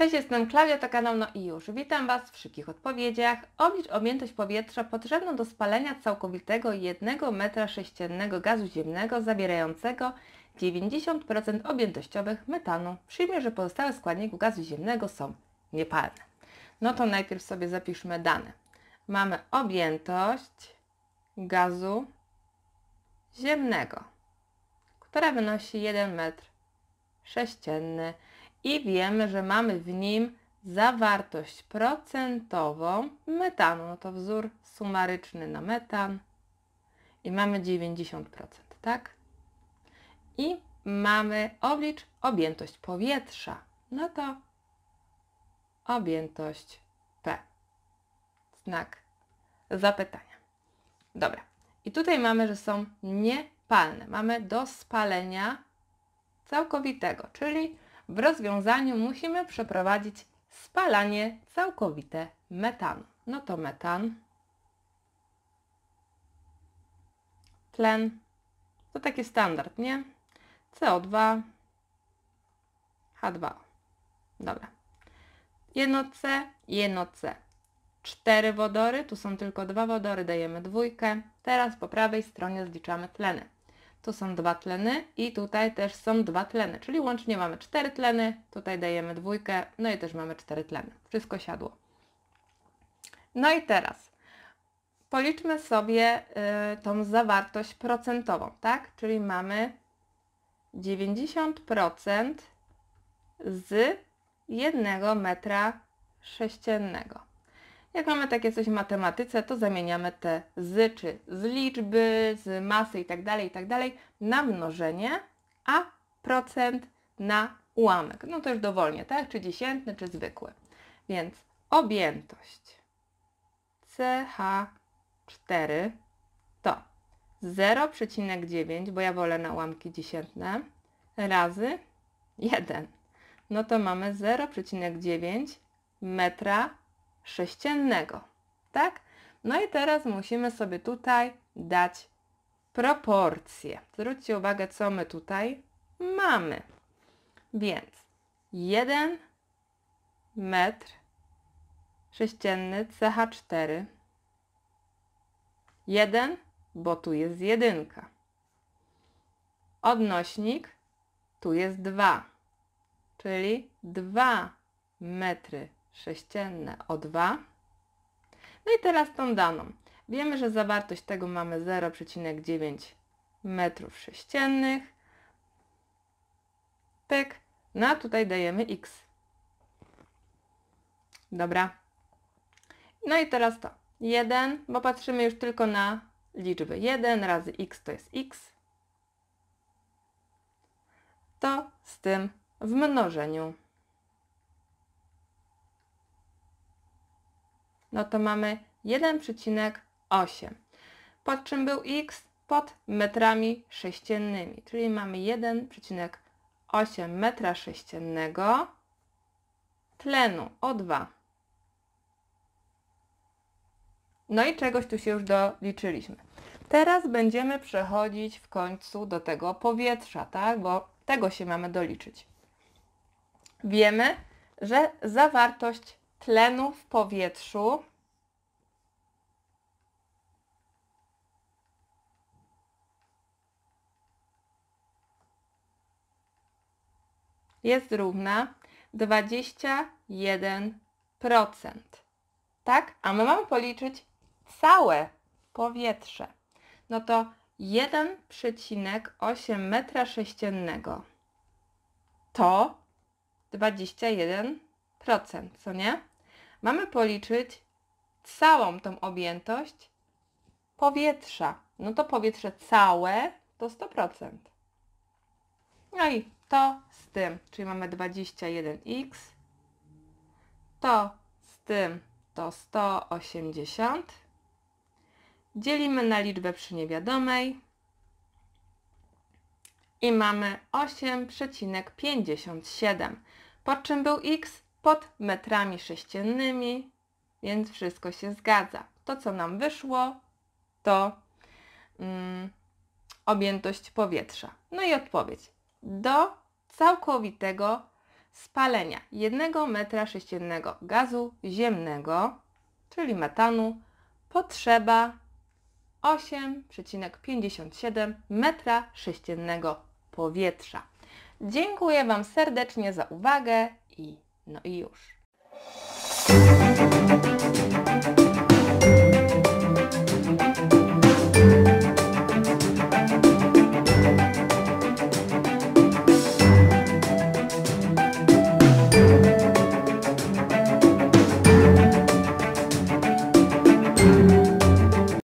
Cześć, jestem Klawia to kanał No i już. Witam Was w szybkich odpowiedziach. Oblicz objętość powietrza potrzebną do spalenia całkowitego 1 m3 gazu ziemnego zawierającego 90% objętościowych metanu. Przyjmę, że pozostałe składniki gazu ziemnego są niepalne. No to najpierw sobie zapiszmy dane. Mamy objętość gazu ziemnego, która wynosi 1 m sześcienny i wiemy, że mamy w nim zawartość procentową metanu. No to wzór sumaryczny na metan i mamy 90%, tak? I mamy oblicz objętość powietrza. No to objętość P. Znak zapytania. Dobra. I tutaj mamy, że są niepalne. Mamy do spalenia całkowitego, czyli w rozwiązaniu musimy przeprowadzić spalanie całkowite metanu. No to metan, tlen, to taki standard, nie? CO2, H2. Dobra. Jedno C, jedno C. Cztery wodory, tu są tylko dwa wodory, dajemy dwójkę. Teraz po prawej stronie zliczamy tleny tu są dwa tleny i tutaj też są dwa tleny, czyli łącznie mamy cztery tleny, tutaj dajemy dwójkę, no i też mamy cztery tleny. Wszystko siadło. No i teraz policzmy sobie y, tą zawartość procentową, tak? Czyli mamy 90% z jednego metra sześciennego. Jak mamy takie coś w matematyce, to zamieniamy te z czy z liczby, z masy itd., tak tak dalej na mnożenie, a procent na ułamek. No też dowolnie, tak? Czy dziesiętny, czy zwykły. Więc objętość CH4 to 0,9, bo ja wolę na ułamki dziesiętne, razy 1. No to mamy 0,9 metra sześciennego, tak? No i teraz musimy sobie tutaj dać proporcje. Zwróćcie uwagę, co my tutaj mamy. Więc 1 metr sześcienny CH4 1, bo tu jest jedynka. Odnośnik, tu jest 2, czyli 2 metry sześcienne o 2. No i teraz tą daną. Wiemy, że zawartość tego mamy 0,9 metrów sześciennych. Pyk. No a tutaj dajemy x. Dobra. No i teraz to. 1, bo patrzymy już tylko na liczby. 1 razy x to jest x. To z tym w mnożeniu. no to mamy 1,8. Pod czym był x? Pod metrami sześciennymi, czyli mamy 1,8 metra sześciennego tlenu O2. No i czegoś tu się już doliczyliśmy. Teraz będziemy przechodzić w końcu do tego powietrza, tak? Bo tego się mamy doliczyć. Wiemy, że zawartość tlenu w powietrzu. jest równa 21%. Tak? A my mamy policzyć całe powietrze. No to 1,8 metra sześciennego to 21%, co nie? mamy policzyć całą tą objętość powietrza. No to powietrze całe to 100%. No i to z tym, czyli mamy 21x, to z tym to 180, dzielimy na liczbę przy niewiadomej i mamy 8,57, po czym był x, pod metrami sześciennymi, więc wszystko się zgadza. To, co nam wyszło, to mm, objętość powietrza. No i odpowiedź. Do całkowitego spalenia 1 metra sześciennego gazu ziemnego, czyli metanu, potrzeba 8,57 metra sześciennego powietrza. Dziękuję Wam serdecznie za uwagę i no i już.